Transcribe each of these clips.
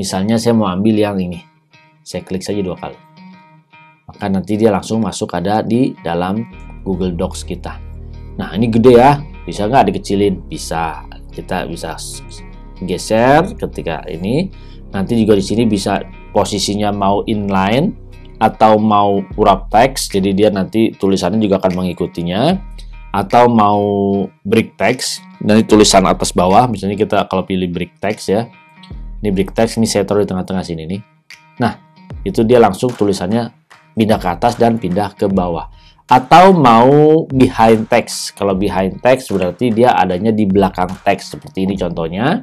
Misalnya saya mau ambil yang ini. Saya klik saja dua kali. Maka nanti dia langsung masuk ada di dalam Google Docs kita. Nah ini gede ya, bisa nggak dikecilin? Bisa. Kita bisa geser ketika ini. Nanti juga di sini bisa posisinya mau inline atau mau wrap text, jadi dia nanti tulisannya juga akan mengikutinya atau mau break text dari tulisan atas bawah misalnya kita kalau pilih break text ya ini break text ini saya taruh di tengah-tengah sini nih nah itu dia langsung tulisannya pindah ke atas dan pindah ke bawah atau mau behind text kalau behind text berarti dia adanya di belakang teks seperti ini contohnya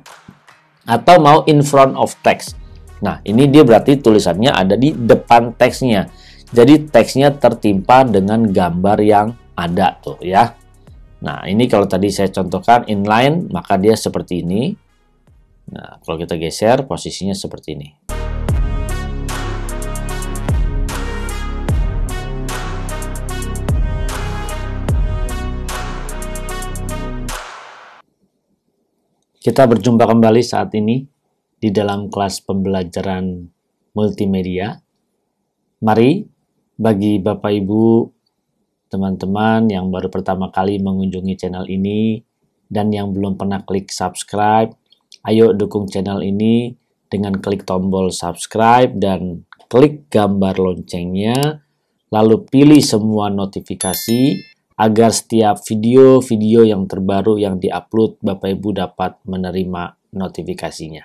atau mau in front of text nah ini dia berarti tulisannya ada di depan teksnya jadi teksnya tertimpa dengan gambar yang ada tuh ya nah ini kalau tadi saya contohkan inline maka dia seperti ini Nah, kalau kita geser posisinya seperti ini. Kita berjumpa kembali saat ini di dalam kelas pembelajaran multimedia. Mari, bagi Bapak Ibu, teman-teman yang baru pertama kali mengunjungi channel ini dan yang belum pernah klik subscribe, Ayo dukung channel ini dengan klik tombol subscribe dan klik gambar loncengnya, lalu pilih semua notifikasi agar setiap video-video yang terbaru yang diupload Bapak Ibu dapat menerima notifikasinya.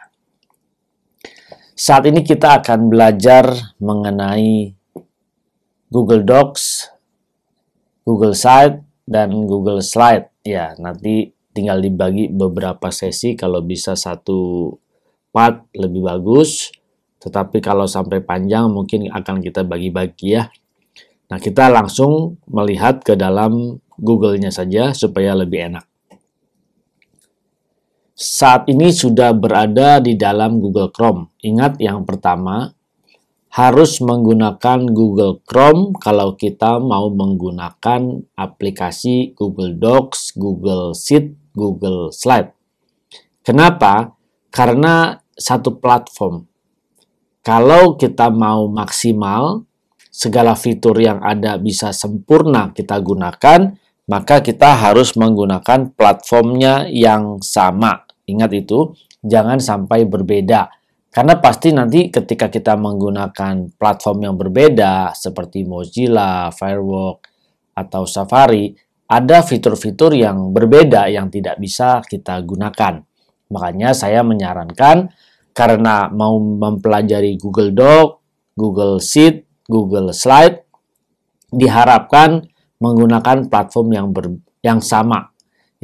Saat ini kita akan belajar mengenai Google Docs, Google Site, dan Google Slide. Ya, nanti tinggal dibagi beberapa sesi kalau bisa satu part lebih bagus tetapi kalau sampai panjang mungkin akan kita bagi-bagi ya nah kita langsung melihat ke dalam Google-nya saja supaya lebih enak saat ini sudah berada di dalam Google Chrome ingat yang pertama harus menggunakan Google Chrome kalau kita mau menggunakan aplikasi Google Docs, Google Sheet, Google Slide. Kenapa? Karena satu platform. Kalau kita mau maksimal, segala fitur yang ada bisa sempurna kita gunakan, maka kita harus menggunakan platformnya yang sama. Ingat itu, jangan sampai berbeda. Karena pasti nanti ketika kita menggunakan platform yang berbeda seperti Mozilla, Firefox, atau Safari, ada fitur-fitur yang berbeda yang tidak bisa kita gunakan. Makanya saya menyarankan karena mau mempelajari Google Doc, Google Sheet, Google Slide diharapkan menggunakan platform yang ber, yang sama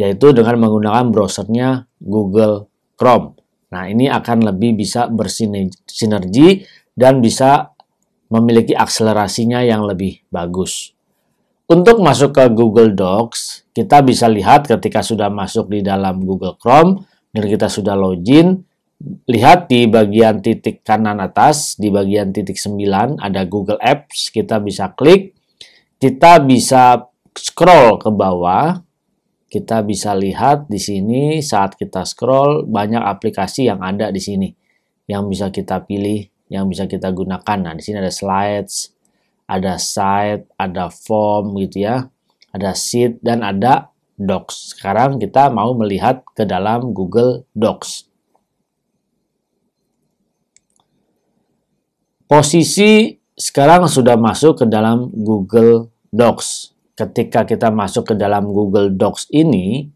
yaitu dengan menggunakan browsernya Google Chrome. Nah, ini akan lebih bisa bersinergi dan bisa memiliki akselerasinya yang lebih bagus. Untuk masuk ke Google Docs, kita bisa lihat ketika sudah masuk di dalam Google Chrome dan kita sudah login, lihat di bagian titik kanan atas, di bagian titik 9 ada Google Apps, kita bisa klik, kita bisa scroll ke bawah, kita bisa lihat di sini saat kita scroll banyak aplikasi yang ada di sini yang bisa kita pilih, yang bisa kita gunakan. Nah, di sini ada slides, ada site, ada form gitu ya, ada sheet dan ada Docs. Sekarang kita mau melihat ke dalam Google Docs. Posisi sekarang sudah masuk ke dalam Google Docs. Ketika kita masuk ke dalam Google Docs ini,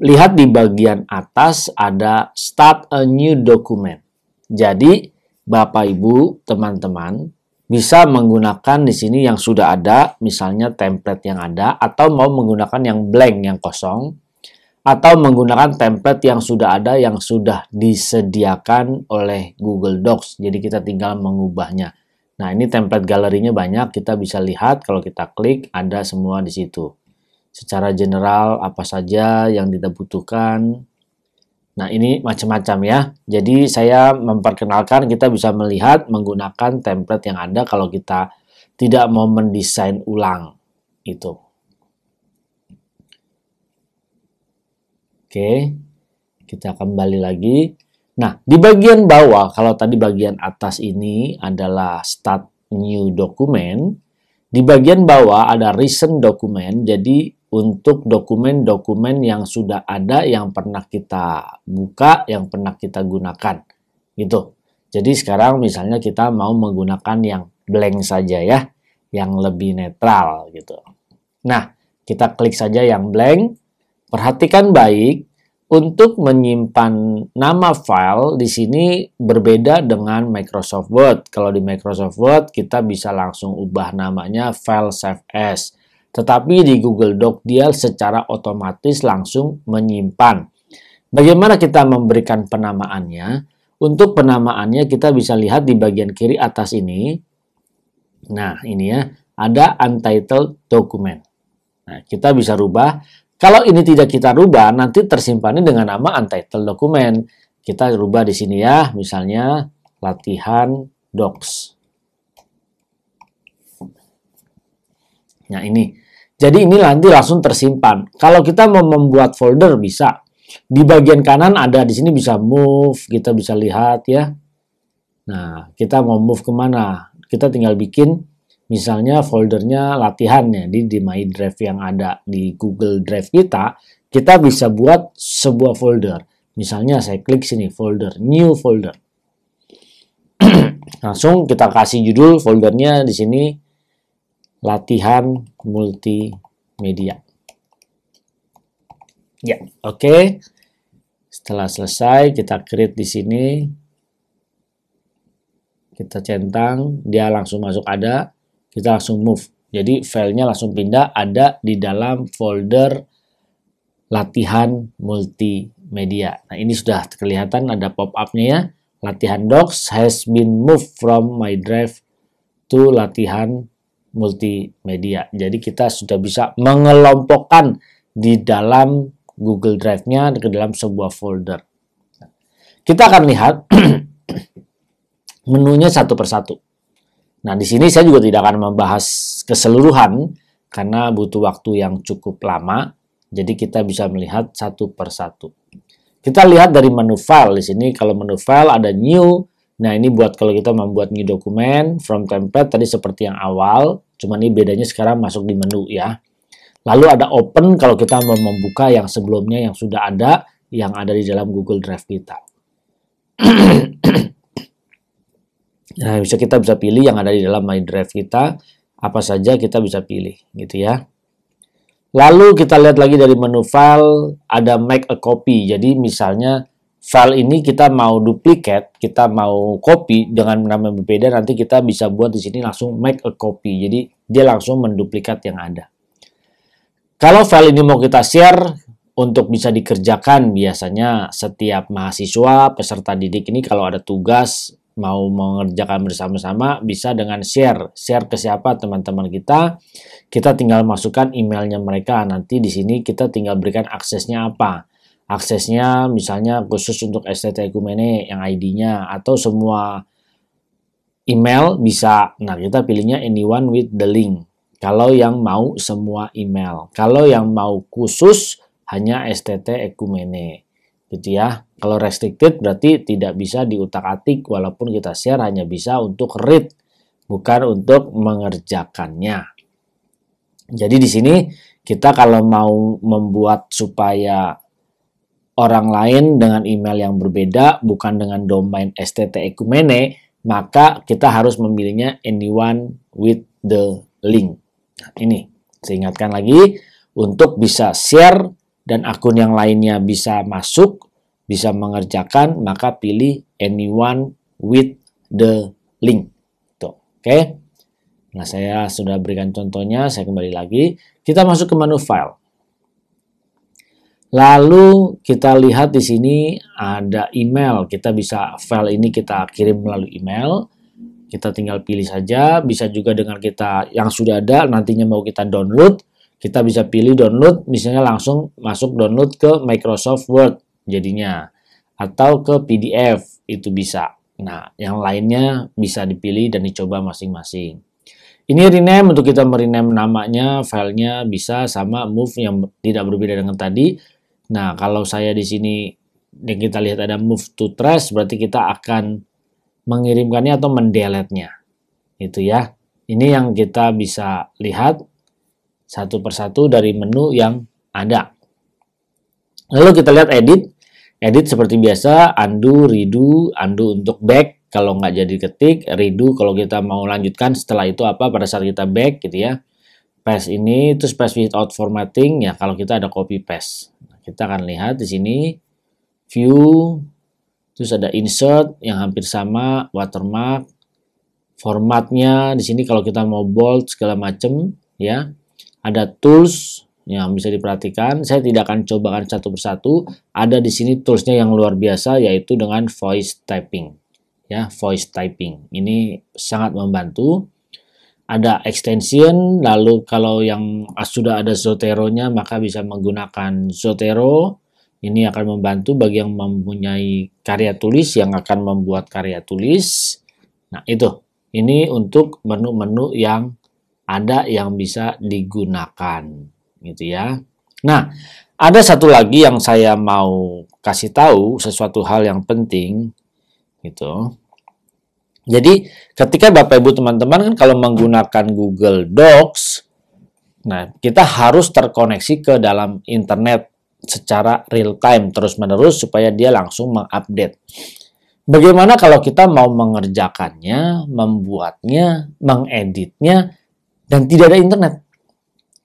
lihat di bagian atas ada Start a New Document. Jadi, Bapak Ibu, teman-teman, bisa menggunakan di sini yang sudah ada, misalnya template yang ada, atau mau menggunakan yang blank, yang kosong, atau menggunakan template yang sudah ada, yang sudah disediakan oleh Google Docs. Jadi kita tinggal mengubahnya. Nah, ini template galerinya banyak, kita bisa lihat kalau kita klik, ada semua di situ. Secara general, apa saja yang kita butuhkan, Nah, ini macam-macam ya. Jadi, saya memperkenalkan kita bisa melihat menggunakan template yang ada kalau kita tidak mau mendesain ulang itu. Oke, kita kembali lagi. Nah, di bagian bawah, kalau tadi bagian atas ini adalah start new document, di bagian bawah ada recent document, jadi untuk dokumen-dokumen yang sudah ada yang pernah kita buka, yang pernah kita gunakan. Gitu. Jadi sekarang misalnya kita mau menggunakan yang blank saja ya, yang lebih netral gitu. Nah, kita klik saja yang blank. Perhatikan baik untuk menyimpan nama file di sini berbeda dengan Microsoft Word. Kalau di Microsoft Word kita bisa langsung ubah namanya file save as tetapi di Google Doc dia secara otomatis langsung menyimpan. Bagaimana kita memberikan penamaannya? Untuk penamaannya kita bisa lihat di bagian kiri atas ini. Nah, ini ya, ada untitled document. Nah, kita bisa rubah. Kalau ini tidak kita rubah, nanti tersimpannya dengan nama untitled document. Kita rubah di sini ya, misalnya latihan docs. Nah, ini. Jadi ini nanti langsung tersimpan. Kalau kita mau membuat folder bisa. Di bagian kanan ada di sini bisa move, kita bisa lihat ya. Nah, kita mau move kemana? Kita tinggal bikin misalnya foldernya latihannya di, di My Drive yang ada di Google Drive kita, kita bisa buat sebuah folder. Misalnya saya klik sini folder, new folder. Langsung kita kasih judul foldernya di sini latihan multimedia. Ya, oke. Okay. Setelah selesai kita create di sini. Kita centang, dia langsung masuk ada, kita langsung move. Jadi filenya langsung pindah ada di dalam folder latihan multimedia. Nah, ini sudah kelihatan ada pop upnya ya. Latihan docs has been moved from my drive to latihan multimedia. Jadi kita sudah bisa mengelompokkan di dalam Google Drive-nya ke dalam sebuah folder. Kita akan lihat menunya satu persatu. Nah, di sini saya juga tidak akan membahas keseluruhan karena butuh waktu yang cukup lama. Jadi kita bisa melihat satu persatu. Kita lihat dari menu file di sini. Kalau menu file ada new. Nah, ini buat kalau kita membuat new dokumen from template tadi seperti yang awal. Cuma ini bedanya sekarang masuk di menu ya. Lalu ada open kalau kita mau membuka yang sebelumnya yang sudah ada, yang ada di dalam Google Drive kita. nah, bisa kita bisa pilih yang ada di dalam My Drive kita, apa saja kita bisa pilih gitu ya. Lalu kita lihat lagi dari menu file, ada make a copy. Jadi misalnya file ini kita mau duplicate, kita mau copy dengan nama berbeda nanti kita bisa buat di sini langsung make a copy. Jadi dia langsung menduplikat yang ada. Kalau file ini mau kita share untuk bisa dikerjakan biasanya setiap mahasiswa peserta didik ini kalau ada tugas mau mengerjakan bersama-sama bisa dengan share. Share ke siapa teman-teman kita. Kita tinggal masukkan emailnya mereka. Nanti di sini kita tinggal berikan aksesnya apa aksesnya misalnya khusus untuk STT Ekumene yang ID-nya atau semua email bisa. Nah, kita pilihnya anyone with the link. Kalau yang mau semua email. Kalau yang mau khusus hanya STT Ekumene. Gitu ya. Kalau restricted berarti tidak bisa diutak-atik walaupun kita share hanya bisa untuk read bukan untuk mengerjakannya. Jadi di sini kita kalau mau membuat supaya orang lain dengan email yang berbeda, bukan dengan domain STT Ekumene, maka kita harus memilihnya anyone with the link. Nah, ini, saya ingatkan lagi, untuk bisa share dan akun yang lainnya bisa masuk, bisa mengerjakan, maka pilih anyone with the link. Tuh, oke. Okay? Nah, saya sudah berikan contohnya, saya kembali lagi. Kita masuk ke menu file. Lalu kita lihat di sini ada email. Kita bisa file ini kita kirim melalui email. Kita tinggal pilih saja. Bisa juga dengan kita yang sudah ada nantinya mau kita download. Kita bisa pilih download misalnya langsung masuk download ke Microsoft Word jadinya. Atau ke PDF itu bisa. Nah yang lainnya bisa dipilih dan dicoba masing-masing. Ini rename untuk kita merename namanya, filenya bisa sama move yang tidak berbeda dengan tadi Nah, kalau saya di sini yang kita lihat ada move to trash berarti kita akan mengirimkannya atau mendeletnya. Itu ya. Ini yang kita bisa lihat satu persatu dari menu yang ada. Lalu kita lihat edit. Edit seperti biasa, undo, redo, undo untuk back kalau nggak jadi ketik, redo kalau kita mau lanjutkan setelah itu apa pada saat kita back gitu ya. Paste ini, terus paste without formatting ya kalau kita ada copy paste. Kita akan lihat di sini view terus ada insert yang hampir sama watermark formatnya di sini kalau kita mau bold segala macam ya ada tools yang bisa diperhatikan saya tidak akan cobakan satu persatu ada di sini toolsnya yang luar biasa yaitu dengan voice typing ya voice typing ini sangat membantu ada extension lalu kalau yang sudah ada Zotero-nya maka bisa menggunakan Zotero ini akan membantu bagi yang mempunyai karya tulis yang akan membuat karya tulis nah itu ini untuk menu-menu yang ada yang bisa digunakan gitu ya nah ada satu lagi yang saya mau kasih tahu sesuatu hal yang penting gitu jadi ketika Bapak Ibu teman-teman kan kalau menggunakan Google Docs, nah kita harus terkoneksi ke dalam internet secara real time terus-menerus supaya dia langsung mengupdate. Bagaimana kalau kita mau mengerjakannya, membuatnya, mengeditnya, dan tidak ada internet?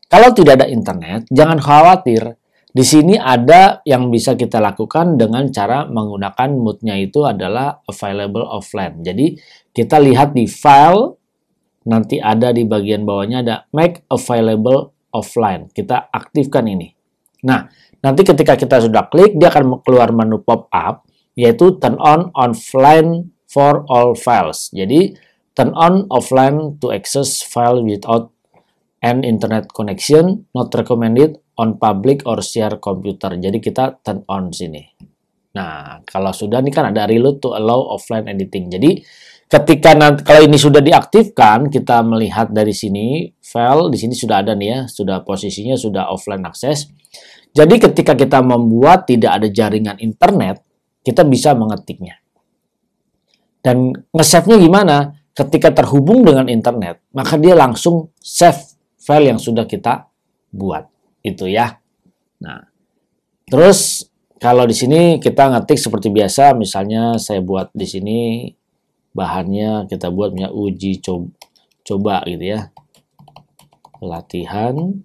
Kalau tidak ada internet, jangan khawatir. Di sini ada yang bisa kita lakukan dengan cara menggunakan moodnya itu adalah available offline. Jadi kita lihat di file, nanti ada di bagian bawahnya ada make available offline. Kita aktifkan ini. Nah, nanti ketika kita sudah klik, dia akan keluar menu pop-up, yaitu turn on offline for all files. Jadi, turn on offline to access file without an internet connection, not recommended, on public or share computer. Jadi kita turn on sini. Nah, kalau sudah ini kan ada reload to allow offline editing. Jadi ketika nanti kalau ini sudah diaktifkan, kita melihat dari sini file di sini sudah ada nih ya, sudah posisinya sudah offline access. Jadi ketika kita membuat tidak ada jaringan internet, kita bisa mengetiknya. Dan nge-save-nya gimana? Ketika terhubung dengan internet, maka dia langsung save file yang sudah kita buat itu ya. Nah, terus kalau di sini kita ngetik seperti biasa, misalnya saya buat di sini bahannya kita buat punya uji coba, coba gitu ya. Latihan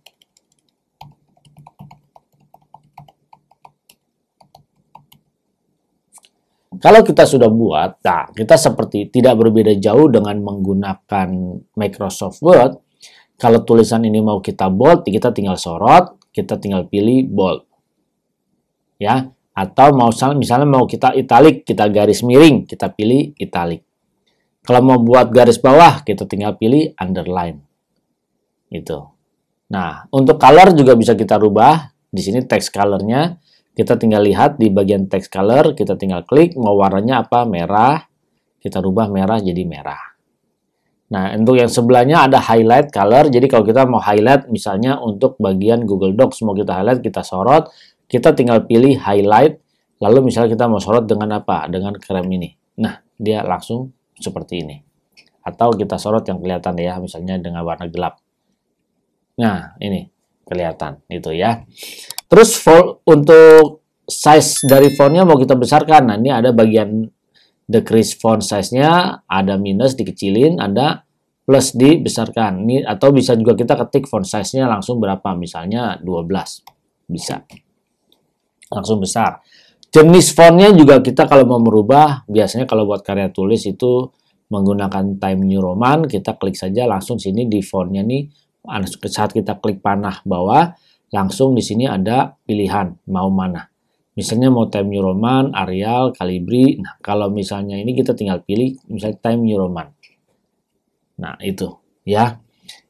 Kalau kita sudah buat, nah kita seperti tidak berbeda jauh dengan menggunakan Microsoft Word, kalau tulisan ini mau kita bold, kita tinggal sorot, kita tinggal pilih bold. Ya, atau mau misalnya mau kita italik, kita garis miring, kita pilih italik. Kalau mau buat garis bawah, kita tinggal pilih underline. Gitu. Nah, untuk color juga bisa kita rubah. Di sini text colornya, kita tinggal lihat di bagian text color, kita tinggal klik, mau warnanya apa, merah, kita rubah merah jadi merah. Nah, untuk yang sebelahnya ada highlight color. Jadi kalau kita mau highlight misalnya untuk bagian Google Docs mau kita highlight, kita sorot, kita tinggal pilih highlight. Lalu misalnya kita mau sorot dengan apa? Dengan krem ini. Nah, dia langsung seperti ini. Atau kita sorot yang kelihatan ya, misalnya dengan warna gelap. Nah, ini kelihatan itu ya. Terus untuk size dari fontnya mau kita besarkan. Nah, ini ada bagian decrease font size-nya, ada minus dikecilin, ada plus dibesarkan. Ini atau bisa juga kita ketik font size-nya langsung berapa, misalnya 12. Bisa. Langsung besar. Jenis font-nya juga kita kalau mau merubah, biasanya kalau buat karya tulis itu menggunakan Time New Roman, kita klik saja langsung sini di font-nya nih, saat kita klik panah bawah, langsung di sini ada pilihan mau mana. Misalnya mau time new roman, Arial, Calibri. Nah, kalau misalnya ini kita tinggal pilih misalnya time new roman. Nah, itu ya.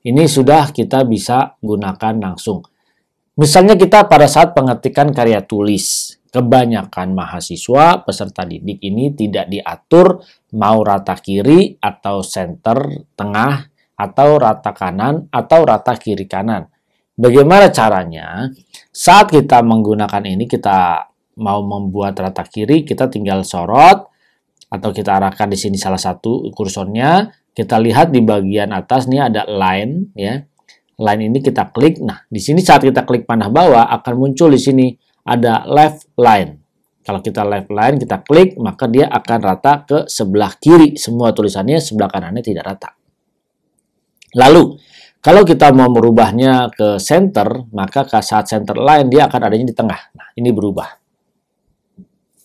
Ini sudah kita bisa gunakan langsung. Misalnya kita pada saat pengetikan karya tulis, kebanyakan mahasiswa peserta didik ini tidak diatur mau rata kiri atau center tengah atau rata kanan atau rata kiri kanan. Bagaimana caranya? Saat kita menggunakan ini kita mau membuat rata kiri, kita tinggal sorot atau kita arahkan di sini salah satu kursornya. Kita lihat di bagian atas nih ada line ya. Line ini kita klik. Nah, di sini saat kita klik panah bawah akan muncul di sini ada left line. Kalau kita left line kita klik, maka dia akan rata ke sebelah kiri. Semua tulisannya sebelah kanannya tidak rata. Lalu, kalau kita mau merubahnya ke center, maka saat center line dia akan adanya di tengah. Nah, ini berubah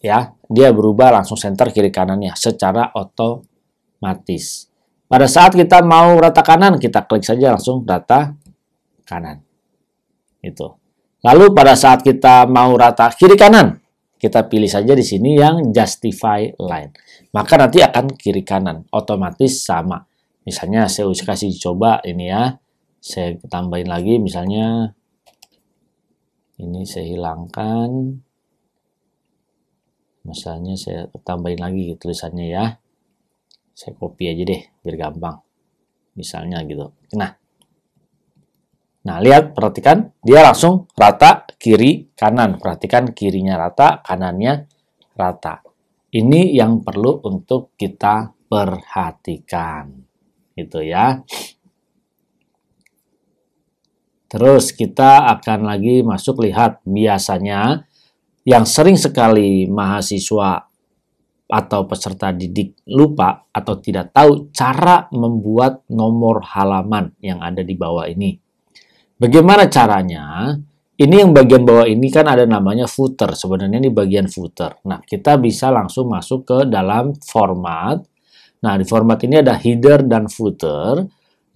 ya dia berubah langsung center kiri kanannya secara otomatis pada saat kita mau rata kanan kita klik saja langsung rata kanan itu lalu pada saat kita mau rata kiri kanan kita pilih saja di sini yang justify line maka nanti akan kiri kanan otomatis sama misalnya saya kasih coba ini ya saya tambahin lagi misalnya ini saya hilangkan misalnya saya tambahin lagi tulisannya ya saya copy aja deh biar gampang misalnya gitu nah nah lihat perhatikan dia langsung rata kiri kanan perhatikan kirinya rata kanannya rata ini yang perlu untuk kita perhatikan gitu ya terus kita akan lagi masuk lihat biasanya yang sering sekali mahasiswa atau peserta didik lupa atau tidak tahu cara membuat nomor halaman yang ada di bawah ini. Bagaimana caranya? Ini yang bagian bawah ini kan ada namanya footer. Sebenarnya ini bagian footer. Nah, kita bisa langsung masuk ke dalam format. Nah, di format ini ada header dan footer.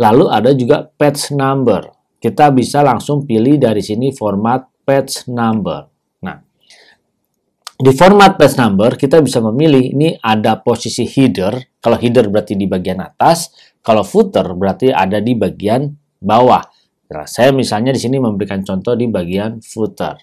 Lalu ada juga page number. Kita bisa langsung pilih dari sini format page number. Di format page number kita bisa memilih ini ada posisi header. Kalau header berarti di bagian atas, kalau footer berarti ada di bagian bawah. Nah, saya misalnya di sini memberikan contoh di bagian footer.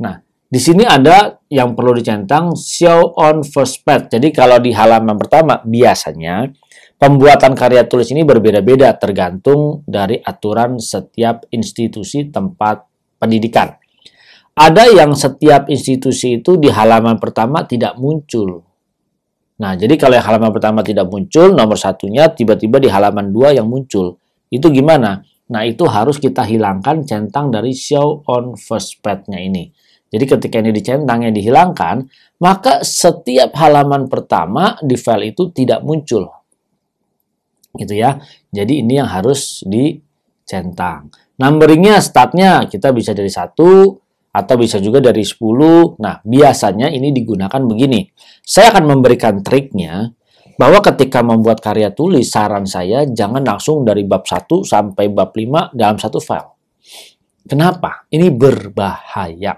Nah, di sini ada yang perlu dicentang show on first page. Jadi kalau di halaman pertama biasanya pembuatan karya tulis ini berbeda-beda tergantung dari aturan setiap institusi tempat pendidikan. Ada yang setiap institusi itu di halaman pertama tidak muncul. Nah, jadi kalau yang halaman pertama tidak muncul, nomor satunya tiba-tiba di halaman dua yang muncul. Itu gimana? Nah, itu harus kita hilangkan centang dari show on first page-nya ini. Jadi ketika ini dicentang yang dihilangkan, maka setiap halaman pertama di file itu tidak muncul. Gitu ya. Jadi ini yang harus dicentang. Numberingnya, statnya kita bisa dari satu atau bisa juga dari 10. Nah, biasanya ini digunakan begini. Saya akan memberikan triknya bahwa ketika membuat karya tulis, saran saya jangan langsung dari bab 1 sampai bab 5 dalam satu file. Kenapa? Ini berbahaya.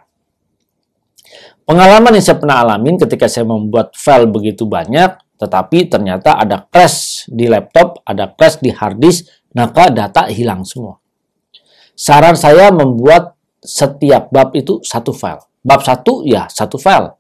Pengalaman yang saya pernah alamin ketika saya membuat file begitu banyak, tetapi ternyata ada crash di laptop, ada crash di hard disk, maka data hilang semua. Saran saya membuat setiap bab itu satu file. Bab satu ya satu file.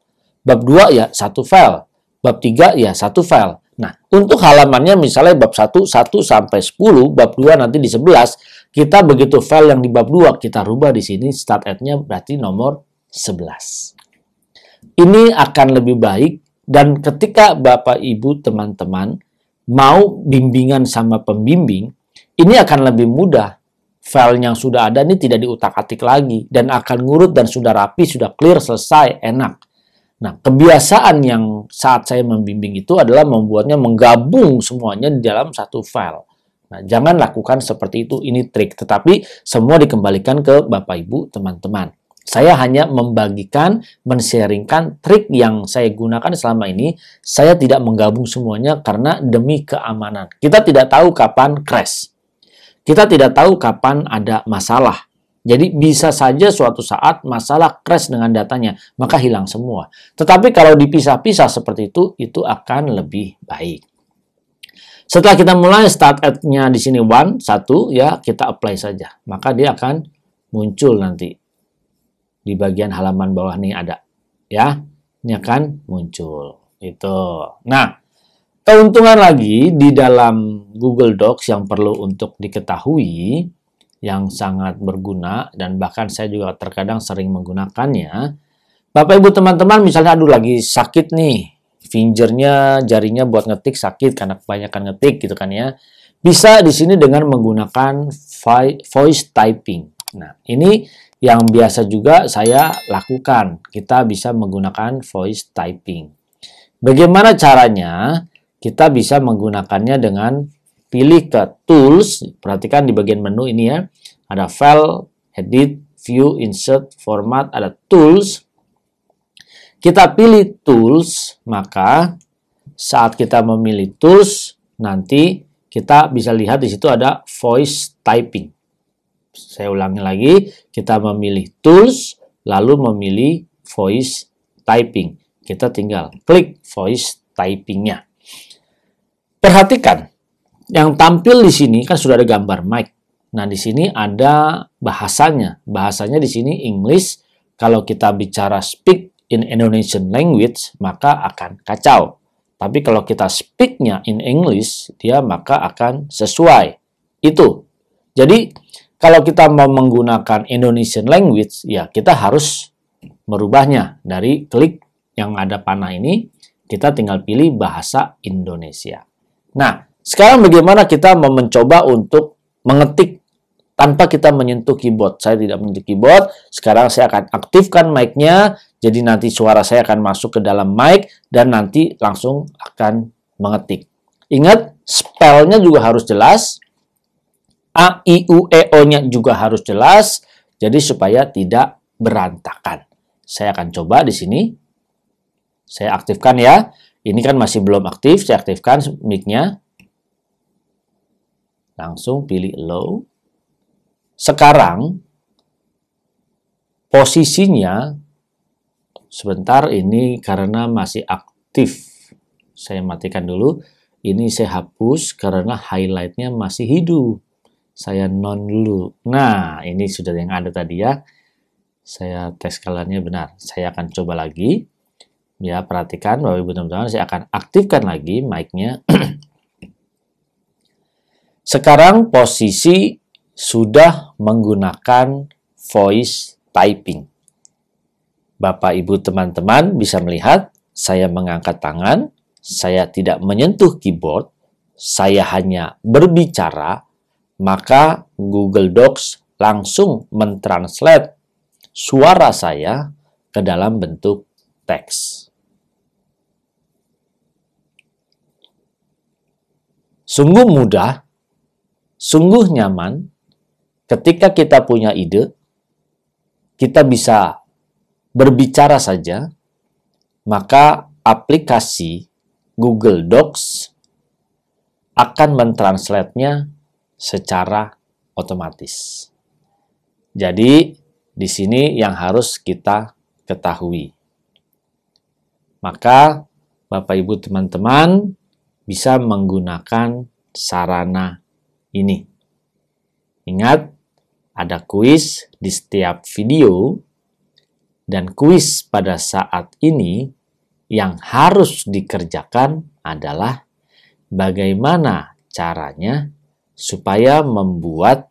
Bab dua ya satu file. Bab tiga ya satu file. Nah, untuk halamannya misalnya bab 1, 1 sampai 10, bab 2 nanti di 11, kita begitu file yang di bab 2 kita rubah di sini start at-nya berarti nomor 11. Ini akan lebih baik dan ketika Bapak Ibu teman-teman mau bimbingan sama pembimbing, ini akan lebih mudah file yang sudah ada ini tidak diutak-atik lagi dan akan ngurut dan sudah rapi, sudah clear, selesai, enak. Nah, kebiasaan yang saat saya membimbing itu adalah membuatnya menggabung semuanya di dalam satu file. Nah, jangan lakukan seperti itu, ini trik. Tetapi semua dikembalikan ke Bapak Ibu, teman-teman. Saya hanya membagikan, mensharingkan trik yang saya gunakan selama ini. Saya tidak menggabung semuanya karena demi keamanan. Kita tidak tahu kapan crash kita tidak tahu kapan ada masalah. Jadi bisa saja suatu saat masalah crash dengan datanya, maka hilang semua. Tetapi kalau dipisah-pisah seperti itu, itu akan lebih baik. Setelah kita mulai start at-nya di sini one, satu, ya kita apply saja. Maka dia akan muncul nanti. Di bagian halaman bawah nih ada. Ya, ini akan muncul. Itu. Nah, Keuntungan lagi di dalam Google Docs yang perlu untuk diketahui, yang sangat berguna dan bahkan saya juga terkadang sering menggunakannya. Bapak Ibu teman-teman misalnya aduh lagi sakit nih, fingernya jarinya buat ngetik sakit karena kebanyakan ngetik gitu kan ya. Bisa di sini dengan menggunakan voice typing. Nah, ini yang biasa juga saya lakukan. Kita bisa menggunakan voice typing. Bagaimana caranya? kita bisa menggunakannya dengan pilih ke tools, perhatikan di bagian menu ini ya, ada file, edit, view, insert, format, ada tools. Kita pilih tools, maka saat kita memilih tools, nanti kita bisa lihat di situ ada voice typing. Saya ulangi lagi, kita memilih tools, lalu memilih voice typing. Kita tinggal klik voice typingnya. Perhatikan, yang tampil di sini kan sudah ada gambar mic. Nah, di sini ada bahasanya. Bahasanya di sini English. Kalau kita bicara speak in Indonesian language, maka akan kacau. Tapi kalau kita speaknya in English, dia maka akan sesuai. Itu. Jadi, kalau kita mau menggunakan Indonesian language, ya kita harus merubahnya dari klik yang ada panah ini, kita tinggal pilih bahasa Indonesia. Nah, sekarang bagaimana kita mencoba untuk mengetik tanpa kita menyentuh keyboard. Saya tidak menyentuh keyboard. Sekarang saya akan aktifkan mic-nya. Jadi nanti suara saya akan masuk ke dalam mic dan nanti langsung akan mengetik. Ingat, spell-nya juga harus jelas. A, I, U, E, O-nya juga harus jelas. Jadi supaya tidak berantakan. Saya akan coba di sini. Saya aktifkan ya. Ini kan masih belum aktif, saya aktifkan mic-nya. Langsung pilih low. Sekarang posisinya sebentar ini karena masih aktif. Saya matikan dulu. Ini saya hapus karena highlightnya masih hidup. Saya non dulu. Nah, ini sudah yang ada tadi ya. Saya tes kalannya benar. Saya akan coba lagi ya perhatikan Bapak Ibu teman-teman saya akan aktifkan lagi mic-nya sekarang posisi sudah menggunakan voice typing Bapak Ibu teman-teman bisa melihat saya mengangkat tangan saya tidak menyentuh keyboard saya hanya berbicara maka Google Docs langsung mentranslate suara saya ke dalam bentuk teks. sungguh mudah, sungguh nyaman ketika kita punya ide, kita bisa berbicara saja, maka aplikasi Google Docs akan mentranslate-nya secara otomatis. Jadi, di sini yang harus kita ketahui. Maka, Bapak Ibu teman-teman, bisa menggunakan sarana ini. Ingat, ada kuis di setiap video dan kuis pada saat ini yang harus dikerjakan adalah bagaimana caranya supaya membuat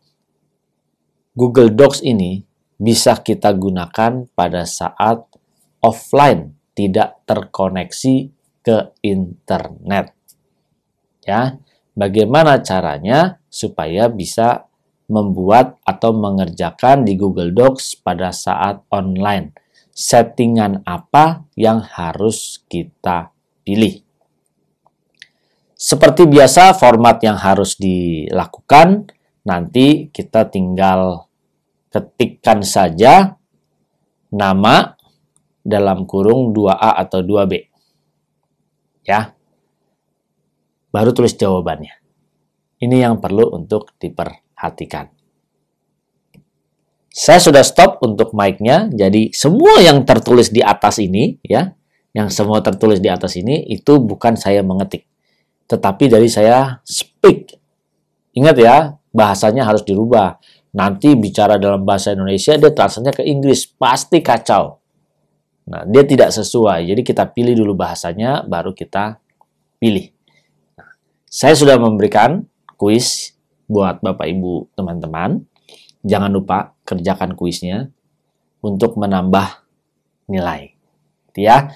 Google Docs ini bisa kita gunakan pada saat offline, tidak terkoneksi ke internet ya bagaimana caranya supaya bisa membuat atau mengerjakan di Google Docs pada saat online. Settingan apa yang harus kita pilih? Seperti biasa, format yang harus dilakukan nanti kita tinggal ketikkan saja nama dalam kurung 2A atau 2B. Ya baru tulis jawabannya. Ini yang perlu untuk diperhatikan. Saya sudah stop untuk mic-nya, jadi semua yang tertulis di atas ini, ya, yang semua tertulis di atas ini, itu bukan saya mengetik, tetapi dari saya speak. Ingat ya, bahasanya harus dirubah. Nanti bicara dalam bahasa Indonesia, dia translate ke Inggris, pasti kacau. Nah, dia tidak sesuai, jadi kita pilih dulu bahasanya, baru kita pilih. Saya sudah memberikan kuis buat Bapak Ibu teman-teman. Jangan lupa kerjakan kuisnya untuk menambah nilai. Gitu ya,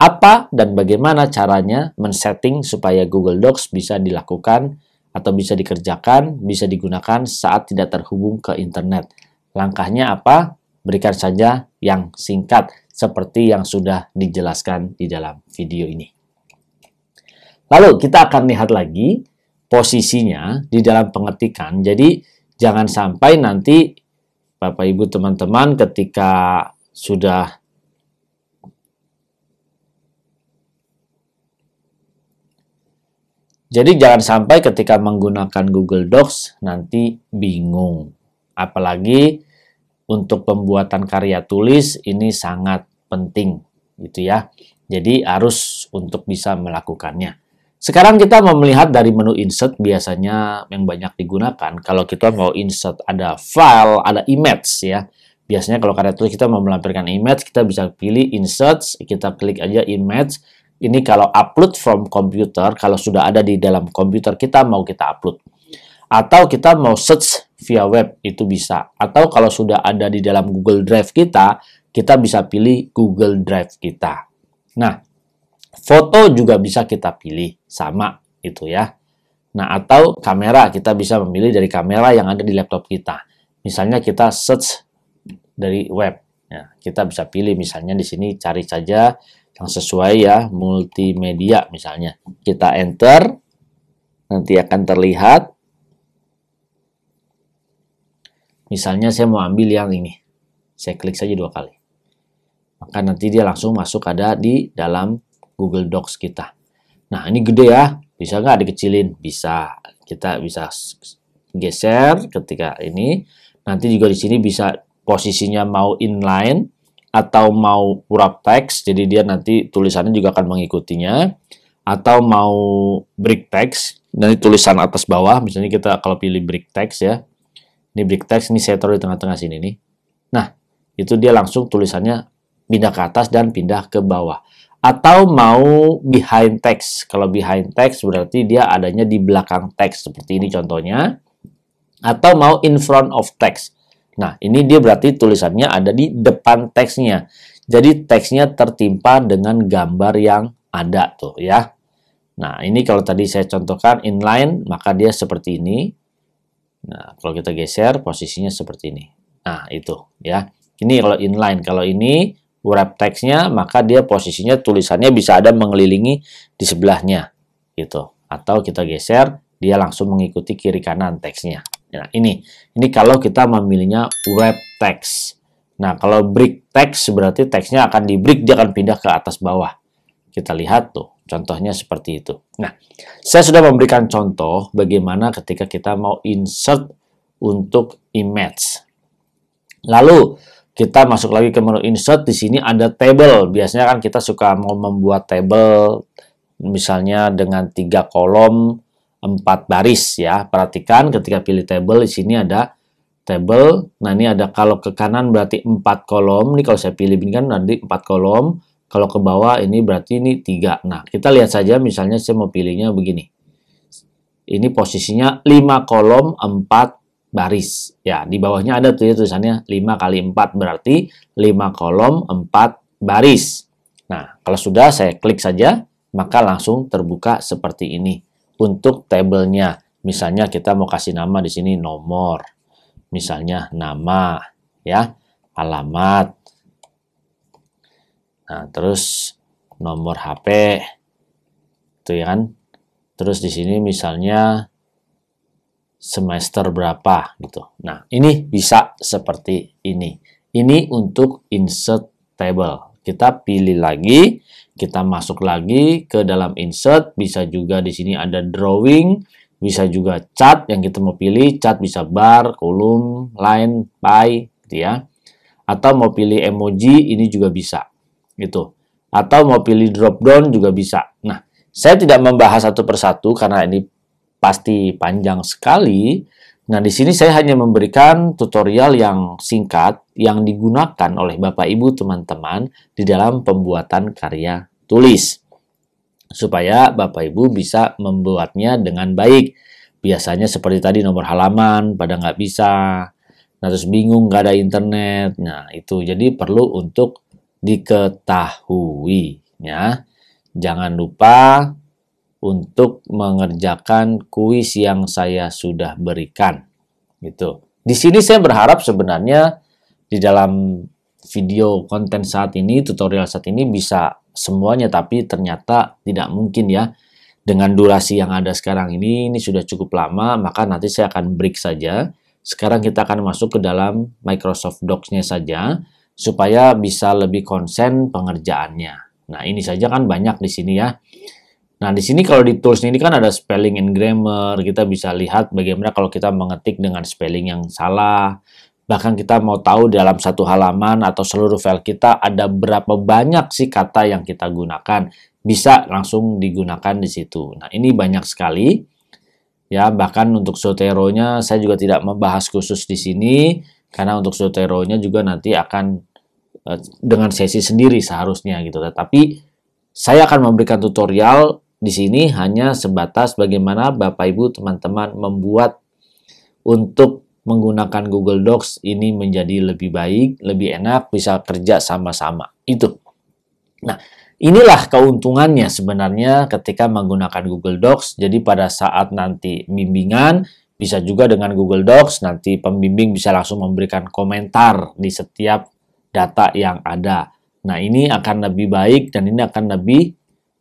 apa dan bagaimana caranya men-setting supaya Google Docs bisa dilakukan atau bisa dikerjakan, bisa digunakan saat tidak terhubung ke internet. Langkahnya apa? Berikan saja yang singkat seperti yang sudah dijelaskan di dalam video ini. Lalu kita akan lihat lagi posisinya di dalam pengetikan. Jadi jangan sampai nanti Bapak Ibu teman-teman ketika sudah Jadi jangan sampai ketika menggunakan Google Docs nanti bingung. Apalagi untuk pembuatan karya tulis ini sangat penting gitu ya. Jadi harus untuk bisa melakukannya. Sekarang kita mau melihat dari menu insert biasanya yang banyak digunakan. Kalau kita mau insert ada file, ada image ya. Biasanya kalau karya tulis kita mau melampirkan image, kita bisa pilih insert, kita klik aja image. Ini kalau upload from computer, kalau sudah ada di dalam komputer kita mau kita upload. Atau kita mau search via web, itu bisa. Atau kalau sudah ada di dalam Google Drive kita, kita bisa pilih Google Drive kita. Nah, Foto juga bisa kita pilih sama itu ya. Nah, atau kamera kita bisa memilih dari kamera yang ada di laptop kita. Misalnya kita search dari web. Ya, kita bisa pilih misalnya di sini cari saja yang sesuai ya multimedia misalnya. Kita enter nanti akan terlihat misalnya saya mau ambil yang ini. Saya klik saja dua kali. Maka nanti dia langsung masuk ada di dalam Google Docs kita. Nah, ini gede ya. Bisa nggak dikecilin? Bisa. Kita bisa geser ketika ini. Nanti juga di sini bisa posisinya mau inline atau mau pura text, jadi dia nanti tulisannya juga akan mengikutinya. Atau mau break text, nanti tulisan atas bawah. Misalnya kita kalau pilih break text ya. Ini break text, ini saya di tengah-tengah sini nih. Nah, itu dia langsung tulisannya pindah ke atas dan pindah ke bawah atau mau behind text. Kalau behind text berarti dia adanya di belakang teks seperti ini contohnya. Atau mau in front of text. Nah, ini dia berarti tulisannya ada di depan teksnya. Jadi teksnya tertimpa dengan gambar yang ada tuh ya. Nah, ini kalau tadi saya contohkan inline, maka dia seperti ini. Nah, kalau kita geser posisinya seperti ini. Nah, itu ya. Ini kalau inline, kalau ini wrap text-nya, maka dia posisinya tulisannya bisa ada mengelilingi di sebelahnya gitu atau kita geser dia langsung mengikuti kiri kanan teksnya nah ini ini kalau kita memilihnya wrap text nah kalau break text berarti teksnya akan di break dia akan pindah ke atas bawah kita lihat tuh contohnya seperti itu nah saya sudah memberikan contoh bagaimana ketika kita mau insert untuk image lalu kita masuk lagi ke menu insert di sini ada table biasanya kan kita suka mau membuat table misalnya dengan tiga kolom empat baris ya perhatikan ketika pilih table di sini ada table nah ini ada kalau ke kanan berarti empat kolom ini kalau saya pilih ini kan nanti empat kolom kalau ke bawah ini berarti ini tiga nah kita lihat saja misalnya saya mau pilihnya begini ini posisinya 5 kolom 4 baris. Ya, di bawahnya ada tuh ya tulisannya 5 kali 4 berarti 5 kolom 4 baris. Nah, kalau sudah saya klik saja, maka langsung terbuka seperti ini untuk tabelnya. Misalnya kita mau kasih nama di sini nomor. Misalnya nama, ya, alamat. Nah, terus nomor HP. Itu ya kan. Terus di sini misalnya semester berapa gitu. Nah, ini bisa seperti ini. Ini untuk insert table. Kita pilih lagi, kita masuk lagi ke dalam insert, bisa juga di sini ada drawing, bisa juga chart yang kita mau pilih, chart bisa bar, kolom, line, pie gitu ya. Atau mau pilih emoji ini juga bisa. Gitu. Atau mau pilih drop down juga bisa. Nah, saya tidak membahas satu persatu karena ini pasti panjang sekali. Nah, di sini saya hanya memberikan tutorial yang singkat yang digunakan oleh Bapak Ibu teman-teman di dalam pembuatan karya tulis. Supaya Bapak Ibu bisa membuatnya dengan baik. Biasanya seperti tadi nomor halaman, pada nggak bisa. Nah, terus bingung nggak ada internet. Nah, itu jadi perlu untuk diketahui. Ya. Jangan lupa untuk mengerjakan kuis yang saya sudah berikan. Gitu. Di sini saya berharap sebenarnya di dalam video konten saat ini, tutorial saat ini bisa semuanya tapi ternyata tidak mungkin ya. Dengan durasi yang ada sekarang ini, ini sudah cukup lama, maka nanti saya akan break saja. Sekarang kita akan masuk ke dalam Microsoft Docs-nya saja, supaya bisa lebih konsen pengerjaannya. Nah, ini saja kan banyak di sini ya. Nah, di sini kalau di tools ini kan ada spelling and grammar, kita bisa lihat bagaimana kalau kita mengetik dengan spelling yang salah. Bahkan kita mau tahu dalam satu halaman atau seluruh file kita ada berapa banyak sih kata yang kita gunakan. Bisa langsung digunakan di situ. Nah, ini banyak sekali. Ya, bahkan untuk Zotero-nya saya juga tidak membahas khusus di sini karena untuk Zotero-nya juga nanti akan eh, dengan sesi sendiri seharusnya gitu. Tetapi saya akan memberikan tutorial di sini hanya sebatas bagaimana Bapak Ibu teman-teman membuat untuk menggunakan Google Docs ini menjadi lebih baik, lebih enak, bisa kerja sama-sama. Itu. Nah, inilah keuntungannya sebenarnya ketika menggunakan Google Docs. Jadi pada saat nanti bimbingan, bisa juga dengan Google Docs, nanti pembimbing bisa langsung memberikan komentar di setiap data yang ada. Nah, ini akan lebih baik dan ini akan lebih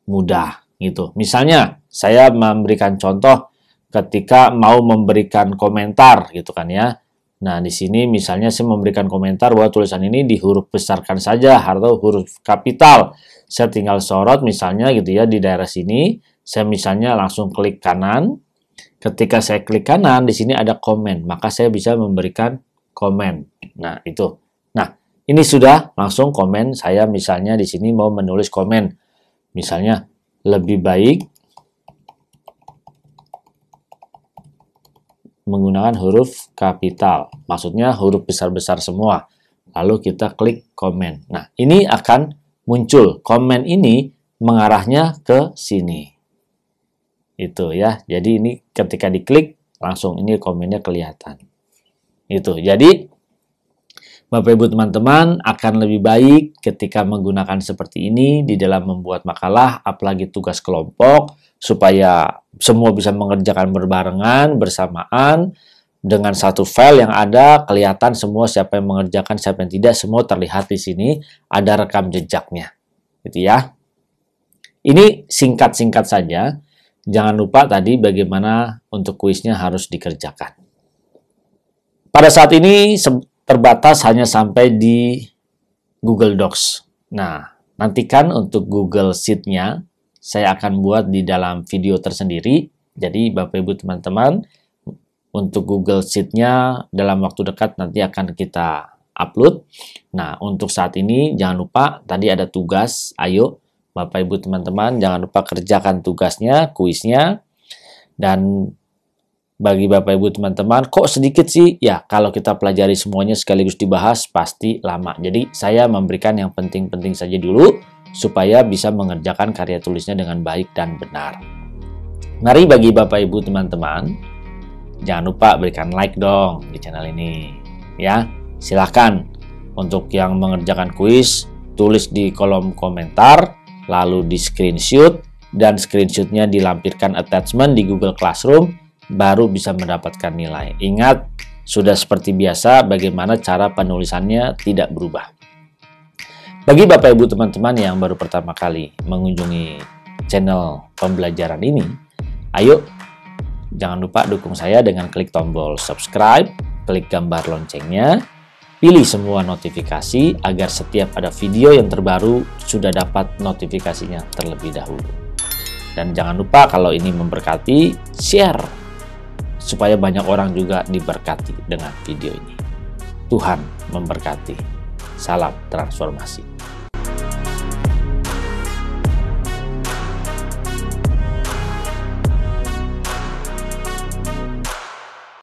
mudah gitu. Misalnya saya memberikan contoh ketika mau memberikan komentar gitu kan ya. Nah, di sini misalnya saya memberikan komentar bahwa tulisan ini di huruf besarkan saja atau huruf kapital. Saya tinggal sorot misalnya gitu ya di daerah sini. Saya misalnya langsung klik kanan. Ketika saya klik kanan, di sini ada komen. Maka saya bisa memberikan komen. Nah, itu. Nah, ini sudah langsung komen. Saya misalnya di sini mau menulis komen. Misalnya, lebih baik menggunakan huruf kapital. Maksudnya huruf besar-besar semua. Lalu kita klik komen. Nah, ini akan muncul. Komen ini mengarahnya ke sini. Itu ya. Jadi ini ketika diklik langsung ini komennya kelihatan. Itu. Jadi Bapak Ibu teman-teman akan lebih baik ketika menggunakan seperti ini di dalam membuat makalah apalagi tugas kelompok supaya semua bisa mengerjakan berbarengan, bersamaan dengan satu file yang ada kelihatan semua siapa yang mengerjakan, siapa yang tidak, semua terlihat di sini ada rekam jejaknya. Gitu ya. Ini singkat-singkat saja. Jangan lupa tadi bagaimana untuk kuisnya harus dikerjakan. Pada saat ini terbatas hanya sampai di Google Docs. Nah, nantikan untuk Google Sheet-nya, saya akan buat di dalam video tersendiri. Jadi Bapak Ibu teman-teman, untuk Google Sheet-nya dalam waktu dekat nanti akan kita upload. Nah, untuk saat ini jangan lupa tadi ada tugas, ayo Bapak Ibu teman-teman jangan lupa kerjakan tugasnya, kuisnya dan bagi Bapak Ibu teman-teman kok sedikit sih ya kalau kita pelajari semuanya sekaligus dibahas pasti lama jadi saya memberikan yang penting-penting saja dulu supaya bisa mengerjakan karya tulisnya dengan baik dan benar mari bagi Bapak Ibu teman-teman jangan lupa berikan like dong di channel ini ya silahkan untuk yang mengerjakan kuis tulis di kolom komentar lalu di screenshot dan screenshotnya dilampirkan attachment di Google Classroom baru bisa mendapatkan nilai. Ingat, sudah seperti biasa bagaimana cara penulisannya tidak berubah. Bagi Bapak Ibu teman-teman yang baru pertama kali mengunjungi channel pembelajaran ini, ayo jangan lupa dukung saya dengan klik tombol subscribe, klik gambar loncengnya, pilih semua notifikasi agar setiap ada video yang terbaru sudah dapat notifikasinya terlebih dahulu. Dan jangan lupa kalau ini memberkati, share supaya banyak orang juga diberkati dengan video ini. Tuhan memberkati. Salam transformasi.